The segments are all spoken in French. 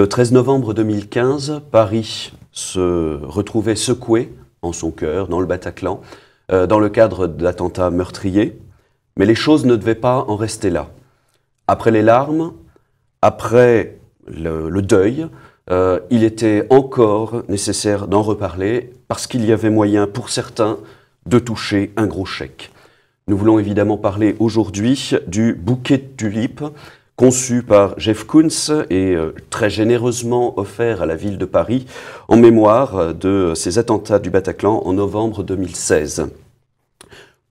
Le 13 novembre 2015, Paris se retrouvait secoué en son cœur, dans le Bataclan, euh, dans le cadre d'attentats meurtriers. Mais les choses ne devaient pas en rester là. Après les larmes, après le, deuil, euh, il était encore nécessaire d'en reparler parce qu'il y avait moyen pour certains de toucher un gros chèque. Nous voulons évidemment parler aujourd'hui du bouquet de tulipes conçu par Jeff Koons et euh, très généreusement offert à la ville de Paris en mémoire euh, de ces attentats du Bataclan en novembre 2016.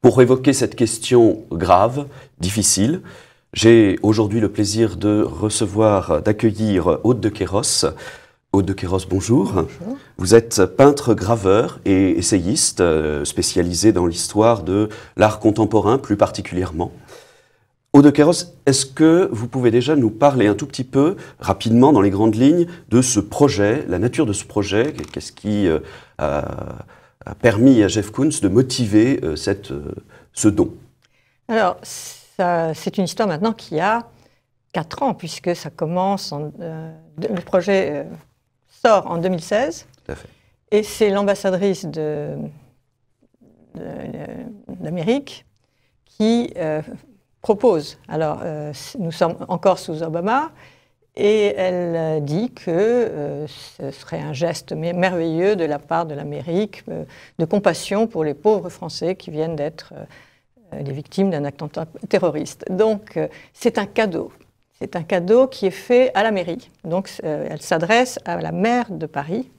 Pour évoquer cette question grave, difficile, j'ai aujourd'hui le plaisir de recevoir, euh, d'accueillir Haute de quéros. Aude de quéros, bonjour. bonjour. Vous êtes peintre, graveur et essayiste spécialisé dans l'histoire de l'art contemporain plus particulièrement. Aude est-ce que vous pouvez déjà nous parler un tout petit peu, rapidement, dans les grandes lignes, de ce projet, la nature de ce projet Qu'est-ce qui euh, a, permis à Jeff Koons de motiver euh, cette, euh, ce don Alors, c'est une histoire maintenant qui a 4 ans, puisque ça commence, en, le projet sort en 2016. Et c'est l'ambassadrice de, d'Amérique qui propose. Alors, euh, nous sommes encore sous Obama, et elle euh, dit que euh, ce serait un geste merveilleux de la part de l'Amérique, de compassion pour les pauvres Français qui viennent d'être les victimes d'un attentat terroriste. Donc, c'est un cadeau. C'est un cadeau qui est fait à la mairie. Donc, elle s'adresse à la maire de Paris,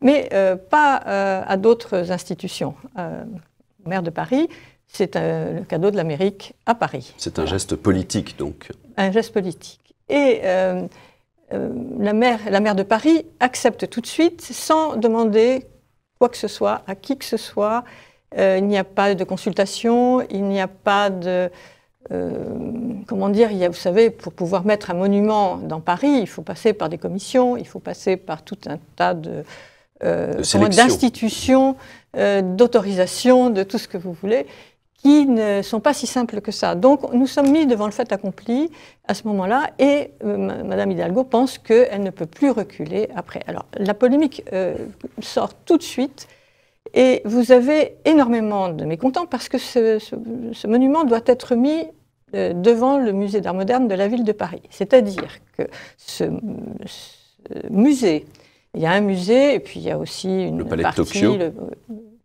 mais pas à d'autres institutions. maire de Paris, c'est euh, le cadeau de l'Amérique à Paris. C'est un geste politique, donc. Un geste politique. Et euh, euh, la, maire, de Paris accepte tout de suite, sans demander quoi que ce soit à qui que ce soit. il n'y a pas de consultation, il n'y a pas de... comment dire, il y a, vous savez, pour pouvoir mettre un monument dans Paris, il faut passer par des commissions, il faut passer par tout un tas de, d'institutions, d'autorisation, de tout ce que vous voulez qui ne sont pas si simples que ça. Donc nous sommes mis devant le fait accompli à ce moment-là et euh, Mme Madame Hidalgo pense qu'elle ne peut plus reculer après. Alors la polémique euh, sort tout de suite et vous avez énormément de mécontents parce que ce, monument doit être mis euh, devant le musée d'art moderne de la ville de Paris. C'est-à-dire que ce, musée il y a un musée et puis il y a aussi une partie,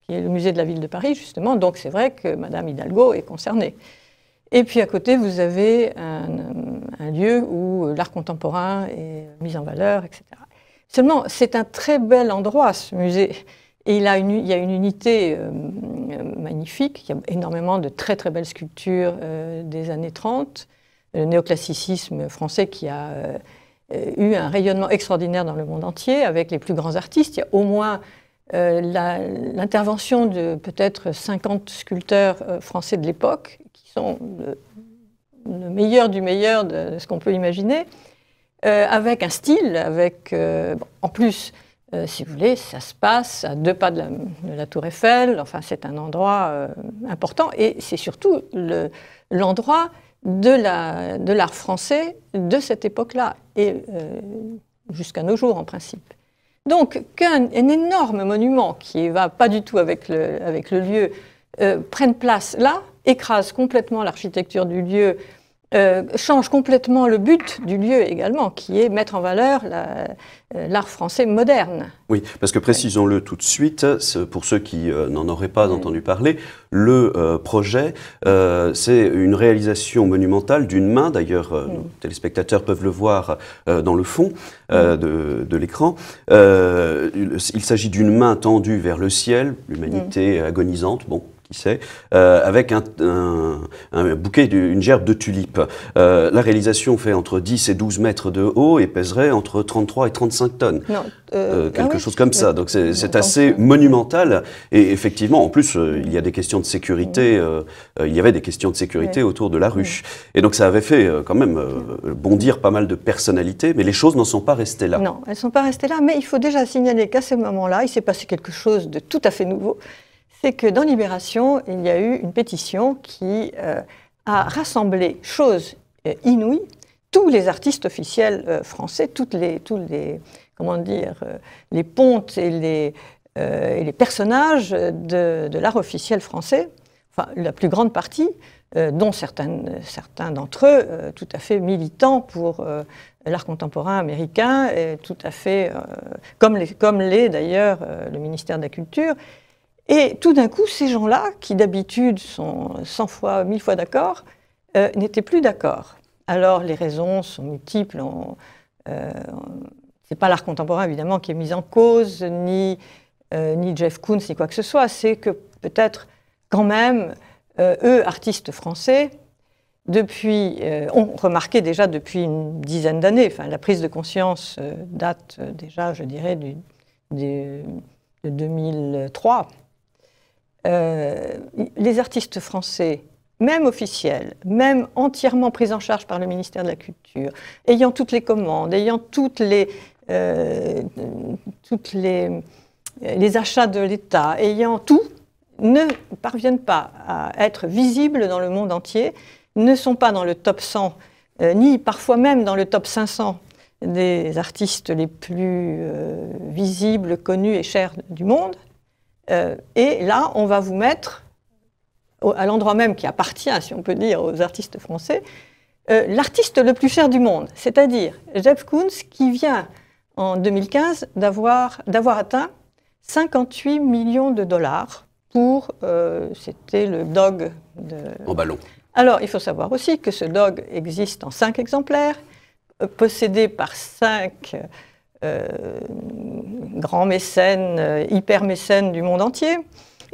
qui est le musée de la ville de Paris, justement. Donc c'est vrai que Madame Hidalgo est concernée. Et puis à côté, vous avez un, lieu où l'art contemporain est mis en valeur, etc. Seulement, c'est un très bel endroit, ce musée. Et il, a une, il y a une unité euh, magnifique. Il y a énormément de très très belles sculptures euh, des années 30. Le néoclassicisme français qui a euh, eu un rayonnement extraordinaire dans le monde entier avec les plus grands artistes. Il y a au moins euh, l'intervention de peut-être 50 sculpteurs euh, français de l'époque, qui sont le, meilleur du meilleur de, ce qu'on peut imaginer, euh, avec un style, avec. en plus, si vous voulez, ça se passe à deux pas de la, Tour Eiffel, enfin, c'est un endroit important, et c'est surtout l'endroit. de l'art français de cette époque-là et jusqu'à nos jours en principe. Donc qu'un énorme monument qui ne va pas du tout avec le, lieu euh, prenne place là, écrase complètement l'architecture du lieu, euh, change complètement le but du lieu également, qui est mettre en valeur euh, l'art français moderne. Oui, parce que précisons-le tout de suite, pour ceux qui euh, n'en auraient pas entendu parler, le projet, c'est une réalisation monumentale d'une main, d'ailleurs nos téléspectateurs peuvent le voir dans le fond de, l'écran. il s'agit d'une main tendue vers le ciel, l'humanité agonisante, bon, qui sait, euh, avec un, un, un bouquet, d'une gerbe de tulipes. Euh, la réalisation fait entre 10 et 12 mètres de haut et pèserait entre 33 et 35 tonnes. Non, euh, euh, ah quelque chose comme ça. Donc c'est assez monumental. Et effectivement, en plus, euh, il y a des questions de sécurité. il y avait des questions de sécurité autour de la ruche. Et donc ça avait fait quand même bondir pas mal de personnalités, mais les choses n'en sont pas restées là. Non, elles ne sont pas restées là, mais il faut déjà signaler qu'à ce moment-là, il s'est passé quelque chose de tout à fait nouveau c'est que dans Libération, il y a eu une pétition qui euh, a rassemblé, chose euh, inouïe, tous les artistes officiels euh, français, toutes les, tous les, comment dire, les pontes et les, et les personnages de, l'art officiel français, enfin la plus grande partie, dont certains, certains d'entre eux tout à fait militants pour l'art contemporain américain, et tout à fait, comme l'est comme d'ailleurs le ministère de la Culture, et tout d'un coup, ces gens-là, qui d'habitude sont 100 fois, 1000 fois d'accord, euh, n'étaient plus d'accord. Alors les raisons sont multiples. Euh, ce n'est pas l'art contemporain évidemment qui est mis en cause, euh, ni, Jeff Koons, ni quoi que ce soit. C'est que peut-être quand même, eux, artistes français, depuis, ont remarqué déjà depuis une dizaine d'années, enfin, la prise de conscience date déjà, je dirais, de 2003, euh, les artistes français, même officiels, même entièrement pris en charge par le ministère de la Culture, ayant toutes les commandes, ayant toutes les, euh, achats de l'État, ayant tout, ne parviennent pas à être visibles dans le monde entier, ne sont pas dans le top 100, euh, ni parfois même dans le top 500 des artistes les plus visibles, connus et chers du monde, euh, et là, on va vous mettre à l'endroit même qui appartient, si on peut dire, aux artistes français, euh, l'artiste le plus cher du monde, c'est-à-dire Jeff Koons, qui vient en 2015 d'avoir atteint 58 millions de dollars pour, euh, c'était le dog de... ballon. Alors, il faut savoir aussi que ce dog existe en cinq exemplaires, possédé par cinq euh, grand mécène, euh, hyper mécène du monde entier,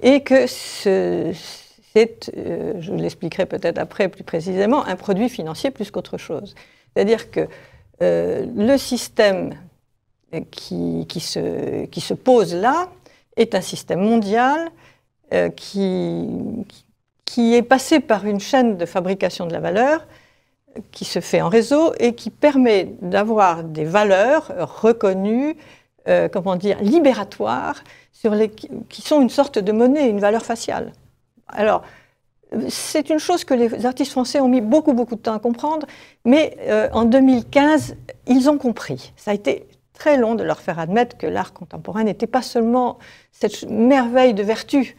et que c'est, euh, je l'expliquerai peut-être après plus précisément, un produit financier plus qu'autre chose. C'est-à-dire que le système qui, se, pose là est un système mondial qui est passé par une chaîne de fabrication de la valeur qui se fait en réseau et qui permet d'avoir des valeurs reconnues, euh, comment dire, libératoires, qui sont une sorte de monnaie, une valeur faciale. Alors, c'est une chose que les artistes français ont mis beaucoup, beaucoup de temps à comprendre, mais euh, en 2015, ils ont compris. Ça a été très long de leur faire admettre que l'art contemporain n'était pas seulement cette merveille de vertu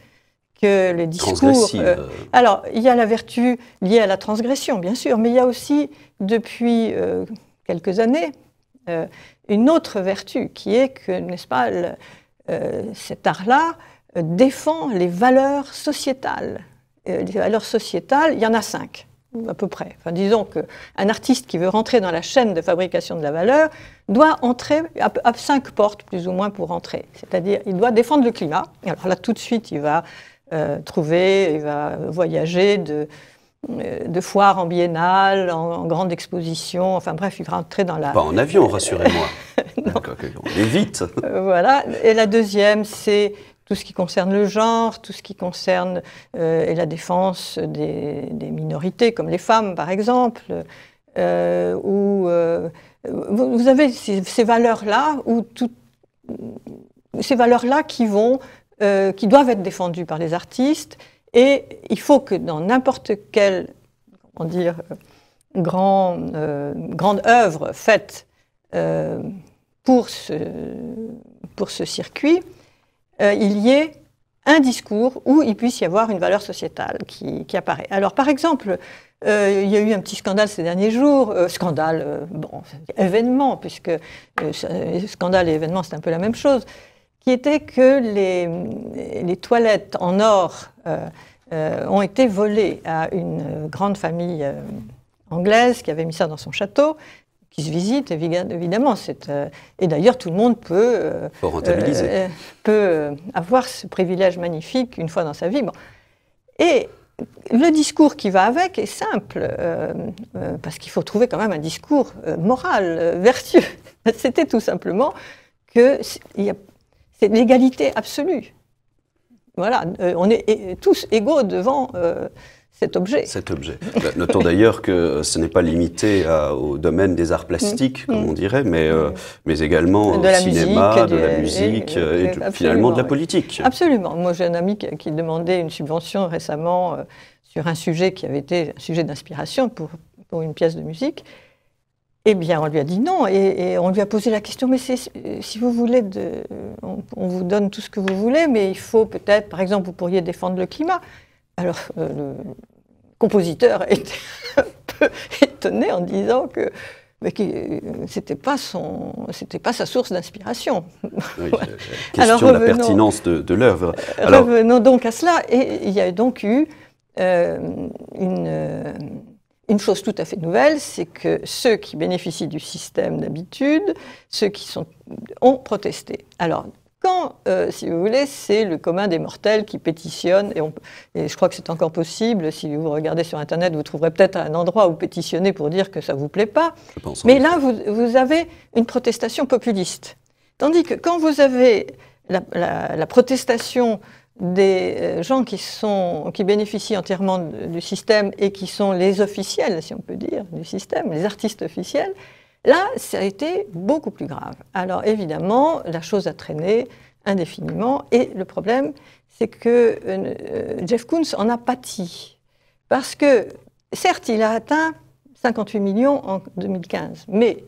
que le discours. Euh, alors, il y a la vertu liée à la transgression, bien sûr, mais il y a aussi, depuis euh, quelques années, euh, une autre vertu qui est que, n'est-ce pas, cet art-là défend les valeurs sociétales. les valeurs sociétales, il y en a cinq à peu près. disons qu'un artiste qui veut rentrer dans la chaîne de fabrication de la valeur doit entrer à, à cinq portes plus ou moins pour entrer. C'est-à-dire, il doit défendre le climat. Alors là, tout de suite, il va euh, trouver, il va voyager de, euh, de foire en biennale, en, grande exposition, enfin bref, il va rentrer dans la... Pas en avion, rassurez-moi. on est vite. Euh, voilà. Et la deuxième, c'est tout ce qui concerne le genre, tout ce qui concerne et la défense des, minorités, comme les femmes par exemple, où vous avez ces, valeurs-là, ou toutes... ces valeurs-là qui vont euh, qui doivent être défendues par les artistes. Et il faut que dans n'importe quelle comment dire, euh, euh, grande œuvre faite pour, ce, pour ce circuit, il y ait un discours où il puisse y avoir une valeur sociétale qui, qui apparaît. Alors par exemple, il y a eu un petit scandale ces derniers jours, scandale, bon, événement, puisque scandale et événement, c'est un peu la même chose qui était que les, toilettes en or euh, euh, ont été volées à une grande famille euh, anglaise qui avait mis ça dans son château qui se visite, évidemment. et d'ailleurs, tout le monde peut, avoir ce privilège magnifique une fois dans sa vie. Et le discours qui va avec est simple, parce qu'il faut trouver quand même un discours moral, vertueux. C'était tout simplement que... n'y a c'est l'égalité absolue. Voilà, euh, on est tous égaux devant euh, cet objet. Cet objet. Bah, notons d'ailleurs que euh, ce n'est pas limité au domaine des arts plastiques, mm. comme on dirait, mais, mm. mais également de au cinéma, de, la musique et, finalement de la politique. Absolument. Moi, j'ai un ami qui, qui, demandait une subvention récemment sur un sujet qui avait été un sujet d'inspiration pour, pour une pièce de musique. Eh bien, on lui a dit non, et, on lui a posé la question, mais euh, si vous voulez, euh, on, vous donne tout ce que vous voulez, mais il faut peut-être, par exemple, vous pourriez défendre le climat. Alors, euh, le compositeur était un peu étonné en disant que c'était pas pas sa source d'inspiration. question de la pertinence de, l'œuvre. Revenons donc à cela, et il y a donc eu une une chose tout à fait nouvelle, c'est que ceux qui bénéficient du système d'habitude, ceux qui sont, ont protesté. Alors, quand, euh, si vous voulez, c'est le commun des mortels qui pétitionne, et, je crois que c'est encore possible, si vous regardez sur Internet, vous trouverez peut-être un endroit où pétitionner pour dire que ça ne vous plaît pas. Mais là, vous, avez une protestation populiste. Tandis que quand vous avez la protestation des euh, gens qui, sont, qui bénéficient entièrement du système et qui sont les officiels, si on peut dire, du système, les artistes officiels, là, ça a été beaucoup plus grave. Alors évidemment, la chose a traîné indéfiniment et le problème, c'est que euh, euh, Jeff Koons en a pâti. Parce que, certes, il a atteint 58 millions en 2015, mais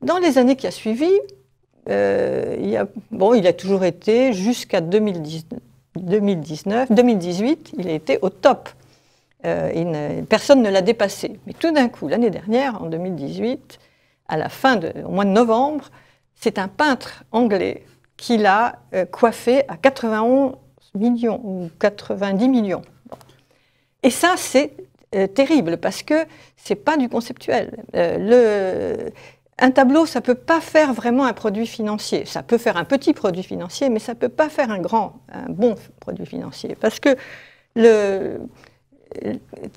dans les années qui a suivi, bon, il a toujours été jusqu'à 2019 2019, 2018, il a été au top. Euh, personne ne l'a dépassé. Mais tout d'un coup, l'année dernière, en 2018, à la fin de, au mois de novembre, c'est un peintre anglais qui l'a euh, coiffé à 91 millions ou 90 millions. Et ça, c'est euh, terrible parce que c'est pas du conceptuel. le, un tableau, ça ne peut pas faire vraiment un produit financier. Ça peut faire un petit produit financier, mais ça ne peut pas faire un grand, un bon produit financier. Parce que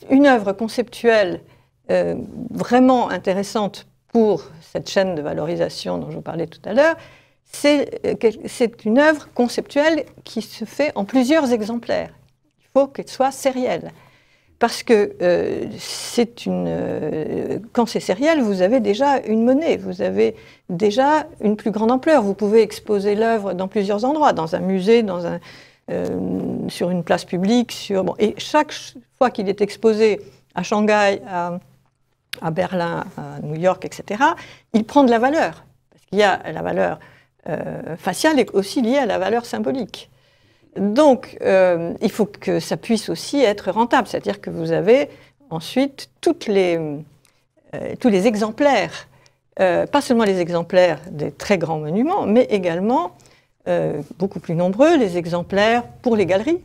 une œuvre conceptuelle euh, vraiment intéressante pour cette chaîne de valorisation dont je vous parlais tout à l'heure, c'est euh, une œuvre conceptuelle qui se fait en plusieurs exemplaires. Il faut qu'elle soit sérielle parce que euh, c'est une, euh, quand c'est sériel, vous avez déjà une monnaie, vous avez déjà une plus grande ampleur. Vous pouvez exposer l'œuvre dans plusieurs endroits, dans un musée, euh, sur une place publique. Sur, et chaque fois qu'il est exposé à Shanghai, à, Berlin, à New York, etc., il prend de la valeur. Parce qu'il y a la valeur faciale et aussi liée à la valeur symbolique. Donc, euh, il faut que ça puisse aussi être rentable, c'est-à-dire que vous avez ensuite les, euh, tous les exemplaires, euh, pas seulement les exemplaires des très grands monuments, mais également, beaucoup plus nombreux, les exemplaires pour les galeries,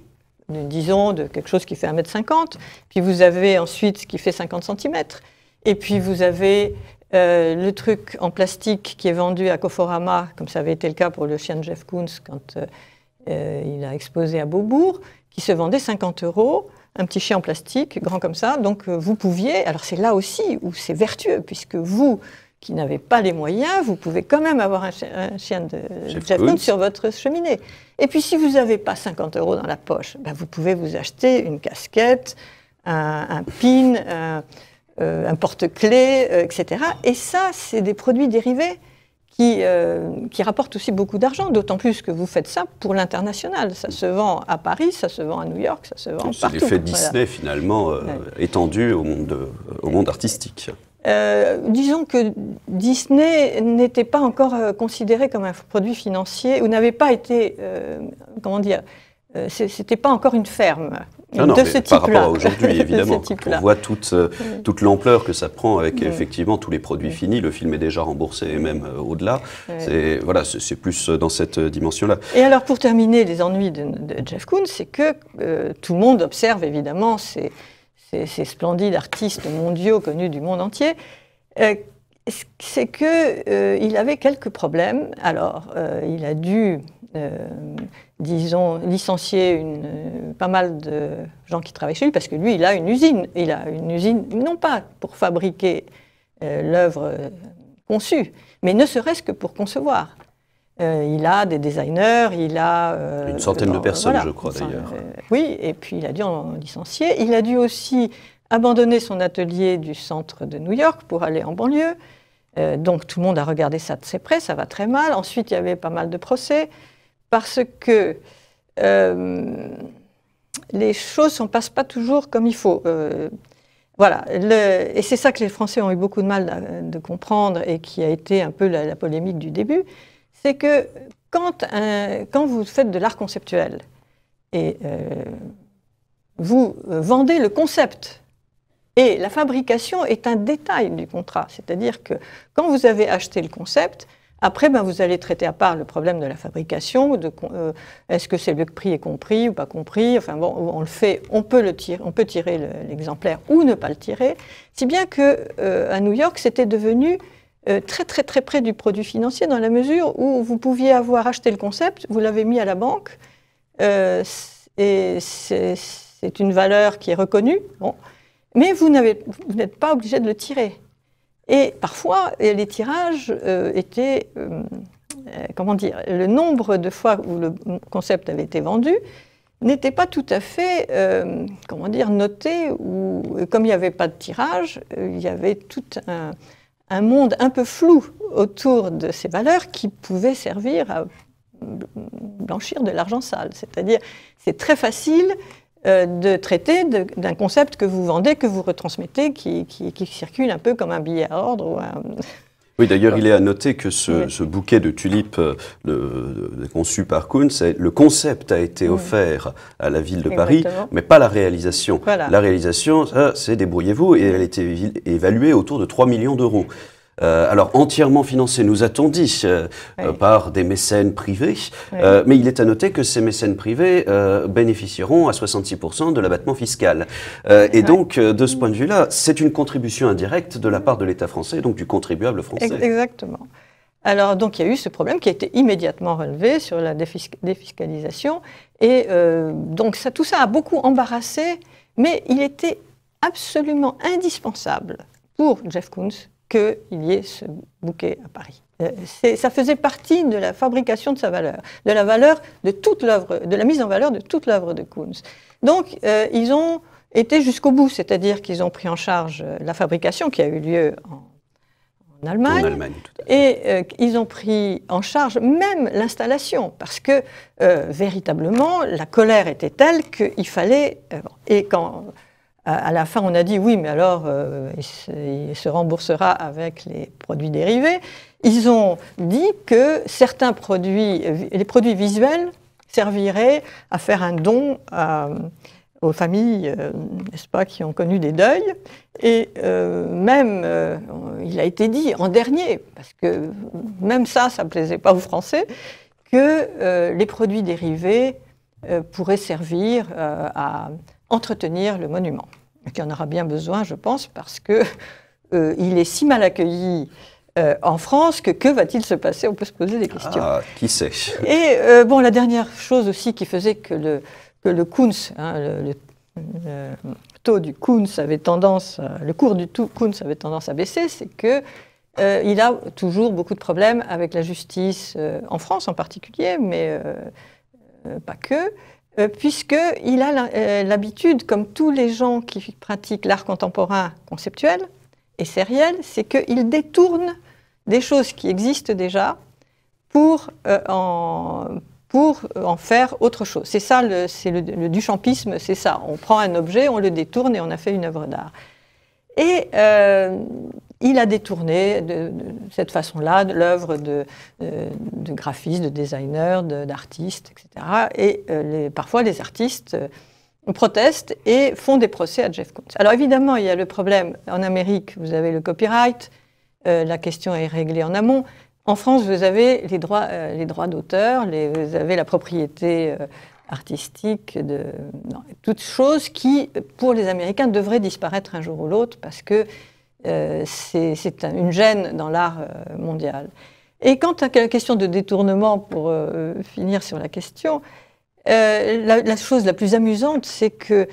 disons de quelque chose qui fait 1m50, puis vous avez ensuite ce qui fait 50 cm, et puis vous avez le truc en plastique qui est vendu à Koforama, comme ça avait été le cas pour le chien de Jeff Koons quand euh, il a exposé à Beaubourg, qui se vendait 50 euros un petit chien en plastique, grand comme ça. Donc euh, vous pouviez, alors c'est là aussi où c'est vertueux, puisque vous qui n'avez pas les moyens, vous pouvez quand même avoir un, chien, de sur votre cheminée. Et puis si vous n'avez pas 50 euros dans la poche, ben, vous pouvez vous acheter une casquette, un, pin, un, euh, porte-clés, etc. Et ça, c'est des produits dérivés qui, euh, qui rapporte aussi beaucoup d'argent, d'autant plus que vous faites ça pour l'international. Ça se vend à Paris, ça se vend à New York, ça se vend partout. C'est l'effet Disney finalement euh, étendu au monde, au monde artistique. Euh, disons que Disney n'était pas encore considéré comme un produit financier, ou n'avait pas été, comment dire, c'était pas encore une ferme par rapport à aujourd'hui, évidemment. on voit toute, euh, toute l'ampleur que ça prend avec effectivement tous les produits finis. Le film est déjà remboursé et même euh, au-delà. C'est voilà, c'est plus euh, dans cette dimension-là. Et alors pour terminer, les ennuis de, Jeff Koons, c'est que tout le monde observe évidemment ces, ces, splendides artistes mondiaux connus du monde entier. C'est c'est qu'il avait quelques problèmes. Alors, il a dû euh, disons, licencier euh, pas mal de gens qui travaillent chez lui, parce que lui, il a une usine. Il a une usine, non pas pour fabriquer euh, l'œuvre conçue, mais ne serait-ce que pour concevoir. il a des designers, il a... une centaine de personnes, je crois d'ailleurs. oui, et puis il a dû en licencier. Il a dû aussi abandonner son atelier du centre de New York pour aller en banlieue. donc tout le monde a regardé ça de ses près, ça va très mal. Ensuite, il y avait pas mal de procès parce que euh, les choses ne passent pas toujours comme il faut. Euh, voilà, et c'est ça que les Français ont eu beaucoup de mal de, comprendre et qui a été un peu la, polémique du début, c'est que quand, vous faites de l'art conceptuel et euh, vous vendez le concept et la fabrication est un détail du contrat, c'est-à-dire que quand vous avez acheté le concept, après, ben, vous allez traiter à part le problème de la fabrication, de, euh, est-ce que c'est le prix est compris ou pas compris. Enfin bon, on le fait, on peut le tirer, on peut tirer l'exemplaire ou ne pas le tirer. Si bien que euh, à New York, c'était devenu euh, très très très près du produit financier dans la mesure où vous pouviez avoir acheté le concept, vous l'avez mis à la banque et c'est une valeur qui est reconnue. Bon, mais vous n'êtes pas obligé de le tirer. Et parfois, les tirages euh, étaient, euh, euh, comment dire, le nombre de fois où le concept avait été vendu n'était pas tout à fait, comment dire, noté, ou comme il n'y avait pas de tirage, il y avait tout un, monde un peu flou autour de ces valeurs qui pouvaient servir à blanchir de l'argent sale. C'est-à-dire, c'est très facile euh, de traiter d'un concept que vous vendez, que vous retransmettez, qui, qui, circule un peu comme un billet à ordre Oui, d'ailleurs, il est à noter que ce, bouquet de tulipes euh, conçu par Kuhn, le concept a été offert à la ville de Paris, mais pas la réalisation. La réalisation, c'est débrouillez-vous, et elle a été évaluée autour de 3 millions d'euros. Euh, alors entièrement financé, nous a-t-on dit, euh, par des mécènes privés. Euh, mais il est à noter que ces mécènes privés bénéficieront à 66% de l'abattement fiscal. et donc, de ce point de vue-là, c'est une contribution indirecte de la part de l'État français, donc du contribuable français. Exactement. Alors, donc, il y a eu ce problème qui a été immédiatement relevé sur la défiscalisation. Et donc, ça, tout ça a beaucoup embarrassé, mais il était absolument indispensable pour Jeff Koons qu'il y ait ce bouquet à Paris. Euh, ça faisait partie de la fabrication de sa valeur, de la valeur de toute l'œuvre, de la mise en valeur de toute l'œuvre de Kunz. Donc, euh, ils ont été jusqu'au bout, c'est-à-dire qu'ils ont pris en charge euh, la fabrication qui a eu lieu en, Allemagne, et ils ont pris en charge même l'installation, parce que véritablement, la colère était telle qu'il fallait... et quand à la fin, on a dit oui, mais alors euh, il, se, remboursera avec les produits dérivés. Ils ont dit que certains produits, les produits visuels, serviraient à faire un don euh, aux familles, euh, n'est-ce pas, qui ont connu des deuils. Et même, il a été dit en dernier, parce que même ça, ça ne plaisait pas aux Français, que les produits dérivés pourraient servir à entretenir le monument, qui en aura bien besoin, je pense, parce que euh, il est si mal accueilli euh, en France que que va-t-il se passer On peut se poser des questions. Ah, qui sait Et euh, bon, la dernière chose aussi qui faisait que le, que le hein, le, taux du Kunz avait tendance, le cours du taux avait tendance à baisser, c'est que il a toujours beaucoup de problèmes avec la justice, en France en particulier, mais pas que. Euh, puisqu'il a euh, l'habitude, comme tous les gens qui pratiquent l'art contemporain conceptuel et sériel, c'est qu'il détourne des choses qui existent déjà pour, euh, en, faire autre chose. C'est ça, le, le duchampisme, c'est ça. On prend un objet, on le détourne et on a fait une œuvre d'art. Et euh, il a détourné de, cette façon-là l'œuvre de, euh, de, graphistes, de designers, d'artistes, etc. Et euh, parfois, les artistes protestent et font des procès à Jeff Koons. Alors évidemment, il y a le problème en Amérique, vous avez le copyright, la question est réglée en amont. En France, vous avez les droits, les droits d'auteur, vous avez la propriété artistique, de toutes choses qui, pour les Américains, devraient disparaître un jour ou l'autre parce que euh, c'est une gêne dans l'art euh, mondial. Et quant à la question de détournement, pour euh, finir sur la question, la, chose la plus amusante, c'est que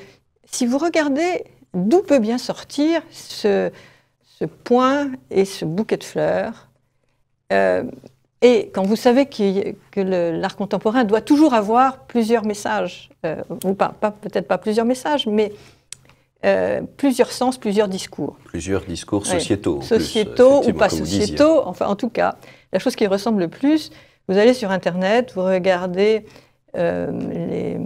si vous regardez d'où peut bien sortir ce, ce point et ce bouquet de fleurs, et quand vous savez que, l'art contemporain doit toujours avoir plusieurs messages, euh, ou pas, peut-être pas plusieurs messages, mais euh, plusieurs sens, plusieurs discours. Plusieurs discours sociétaux. Sociétaux ou pas sociétaux, enfin en tout cas, la chose qui ressemble le plus, vous allez sur Internet, vous regardez euh, les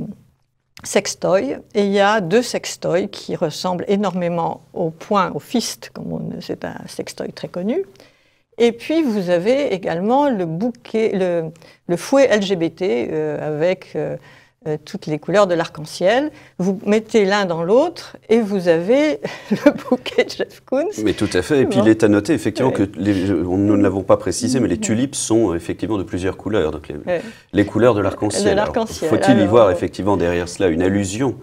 sextoys, et il y a deux sextoys qui ressemblent énormément au point, au fist, comme c'est un sextoy très connu, et puis, vous avez également le bouquet, le, fouet LGBT euh, avec euh, euh, toutes les couleurs de l'arc-en-ciel. Vous mettez l'un dans l'autre et vous avez le bouquet de Jeff Koons. Mais tout à fait. Et puis, il est à noter effectivement que nous ne l'avons pas précisé, mais les tulipes sont effectivement de plusieurs couleurs. Donc, les, les couleurs de l'arc-en-ciel. Faut-il y voir effectivement derrière cela une allusion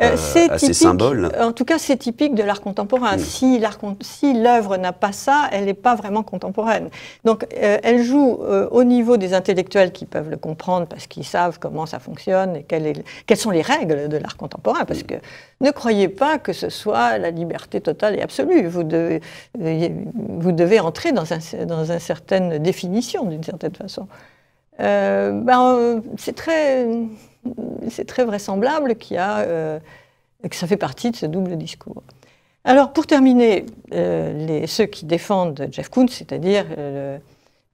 euh, euh, c'est à ces symboles. En tout cas, c'est typique de l'art contemporain. Hmm. Si l'œuvre n'a pas ça, elle n'est pas vraiment contemporaine. Donc, euh, elle joue au niveau des intellectuels qui peuvent le comprendre parce qu'ils savent comment ça fonctionne et quelles sont les règles de l'art contemporain. Parce hmm. que ne croyez pas que ce soit la liberté totale et absolue. Vous devez, vous devez entrer dans, un, dans une certaine définition, d'une certaine façon. Euh, ben, c'est très c'est très vraisemblable qu'il y a, euh, que ça fait partie de ce double discours. Alors, pour terminer, euh, ceux qui défendent Jeff Koons, c'est-à-dire euh,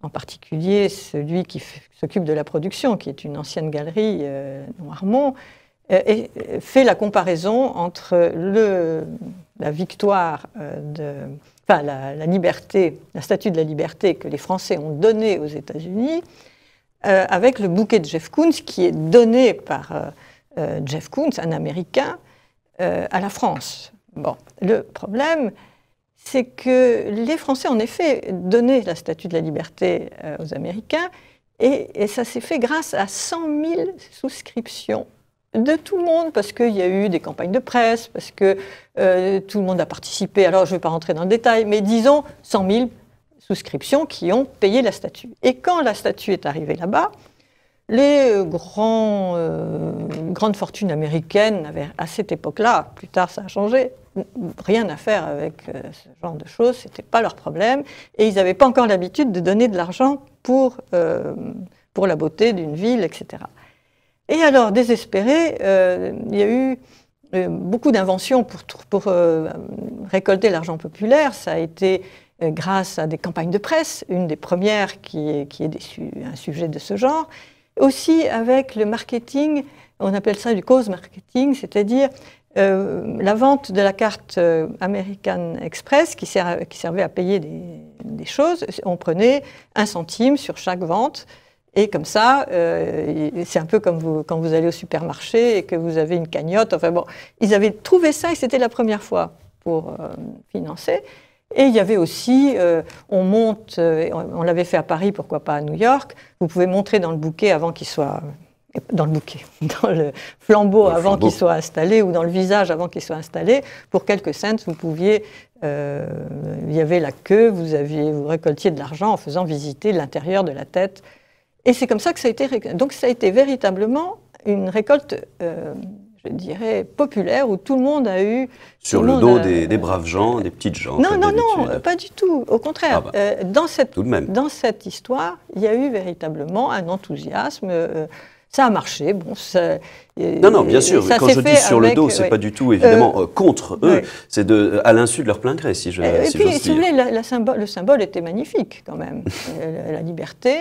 en particulier celui qui s'occupe de la production, qui est une ancienne galerie, Noirmont, et fait la comparaison entre la victoire de, enfin la, la, liberté, la statue de la liberté que les Français ont donnée aux États-Unis euh, avec le bouquet de Jeff Koons qui est donné par euh, euh, Jeff Koons, un Américain, à la France. Bon, le problème, c'est que les Français, en effet, donnaient la statue de la liberté aux Américains, et, ça s'est fait grâce à 100 000 souscriptions de tout le monde, parce qu'il y a eu des campagnes de presse, parce que tout le monde a participé. Alors, je ne vais pas rentrer dans le détail, mais disons 100 000 souscription qui ont payé la statue. Et quand la statue est arrivée là-bas, les euh, grands, euh, grandes fortunes américaines n'avaient à cette époque-là, plus tard ça a changé, rien à faire avec euh, ce genre de choses, ce n'était pas leur problème, et ils n'avaient pas encore l'habitude de donner de l'argent pour, pour la beauté d'une ville, etc. Et alors, désespérés, il y a eu beaucoup d'inventions pour, pour récolter l'argent populaire, ça a été euh, grâce à des campagnes de presse, une des premières qui est, un sujet de ce genre, aussi avec le marketing, on appelle ça du cause marketing, c'est-à-dire euh, la vente de la carte euh, American Express qui, servait à payer des, choses. On prenait un centime sur chaque vente. Et comme ça, c'est un peu comme quand vous allez au supermarché et que vous avez une cagnotte. Enfin bon, ils avaient trouvé ça et c'était la première fois pour financer. Et il y avait aussi, euh, on monte, euh, on l'avait fait à Paris, pourquoi pas à New York, vous pouvez montrer dans le bouquet avant qu'il soit, euh, dans le bouquet, dans le flambeau avant qu'il soit installé ou dans le visage avant qu'il soit installé. Pour quelques cents, vous pouviez, il y avait la queue, vous, aviez, vous récoltiez de l'argent en faisant visiter l'intérieur de la tête. Et c'est comme ça que ça a été, donc ça a été véritablement une récolte je dirais, populaire où tout le monde a eu. Sur le dos des, euh, braves gens, des petites gens. Non, non, non, pas du tout. Au contraire, ah bah, euh, dans, cette, dans cette histoire, il y a eu véritablement un enthousiasme. Euh, ça a marché. Bon, ça, non, non, bien sûr. Quand je dis sur le dos, c'est n'est pas du tout évidemment euh, euh, contre eux. C'est de, à l'insu de leur plein gré, si je. Et puis, si vous voulez, symbole, le symbole était magnifique quand même. Euh, la liberté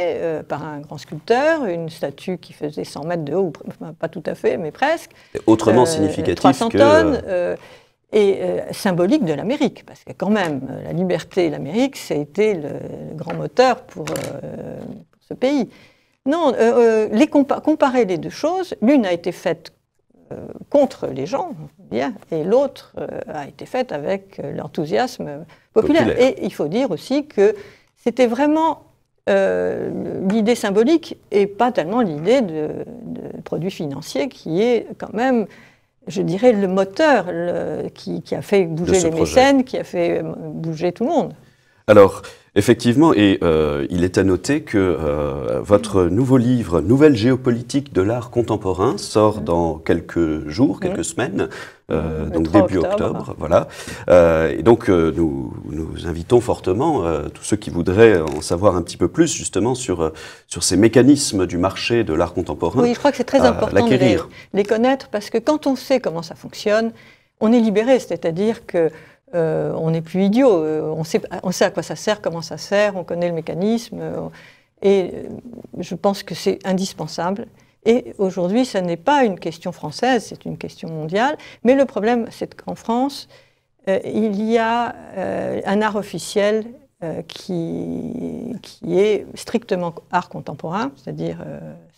par un grand sculpteur, une statue qui faisait 100 mètres de haut, pas tout à fait, mais presque. autrement euh, significatif 300 tonnes. et symbolique de l'Amérique, parce que quand même, la liberté et l'Amérique, ça a été le, grand moteur pour, pour ce pays. Non, euh, euh, les comparer les deux choses, l'une a été faite euh, contre les gens, et l'autre a été faite avec l'enthousiasme populaire. Et il faut dire aussi que c'était vraiment l'idée symbolique et pas tellement l'idée de, produit financier qui est quand même je dirais, le moteur qui, a fait bouger les mécènes, qui a fait bouger tout le monde. Alors, effectivement, et euh, il est à noter que euh, votre nouveau livre, Nouvelle géopolitique de l'art contemporain, sort mm. dans quelques jours, quelques semaines, euh, donc début octobre, voilà. et donc, nous, nous, invitons fortement tous ceux qui voudraient en savoir un petit peu plus, justement, sur, sur ces mécanismes du marché de l'art contemporain. Oui, je crois que c'est très important de les, les, connaître, parce que quand on sait comment ça fonctionne, on est libéré, c'est-à-dire que euh, on n'est plus idiot. Euh, on sait, à quoi ça sert, comment ça sert, on connaît le mécanisme. Euh, et je pense que c'est indispensable. Et aujourd'hui, ce n'est pas une question française, c'est une question mondiale. Mais le problème, c'est qu'en France, il y a un art officiel qui, qui, est strictement art contemporain, c'est-à-dire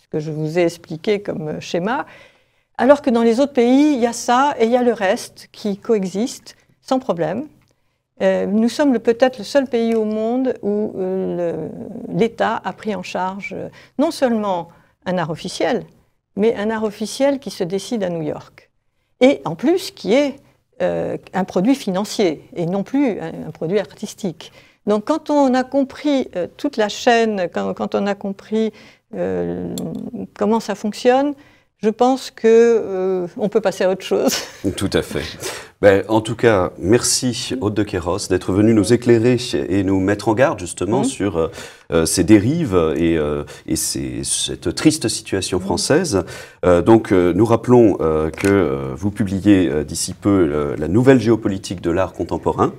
ce que je vous ai expliqué comme schéma, alors que dans les autres pays, il y a ça et il y a le reste qui coexiste sans problème. Euh, nous sommes peut-être le seul pays au monde où euh, l'État a pris en charge euh, non seulement un art officiel, mais un art officiel qui se décide à New York. Et en plus, qui est un produit financier et non plus un, produit artistique. Donc quand on a compris toute la chaîne, quand, quand on a compris comment ça fonctionne, je pense qu'on peut passer à autre chose. Tout à fait. Ben, en tout cas, merci Haute de Kéros d'être venu nous éclairer et nous mettre en garde justement mhm. sur euh, euh, ces dérives et, euh, et cette triste situation française. donc nous rappelons que vous publiez d'ici peu la nouvelle géopolitique de l'art contemporain.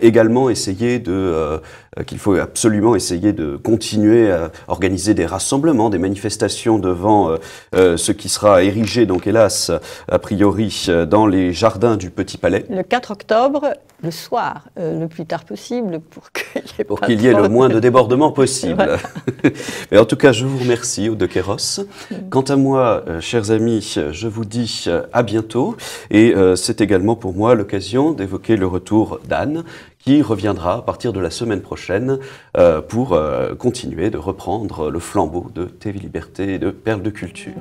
également essayer de qu'il faut absolument essayer de continuer à organiser des rassemblements, des manifestations devant ce qui sera érigé donc hélas a priori dans les jardins du Petit Palais. Le 4 octobre, le soir, euh, le plus tard possible, pour qu'il y ait, le moins de débordements possible. Mais en tout cas, je vous remercie, Aude Kéros. Mm. Quant à moi, euh, chers amis, je vous dis euh, à bientôt. Et c'est également pour moi l'occasion d'évoquer le retour d'Anne, qui reviendra à partir de la semaine prochaine pour continuer de reprendre le flambeau de TV Liberté et de Perles de Culture.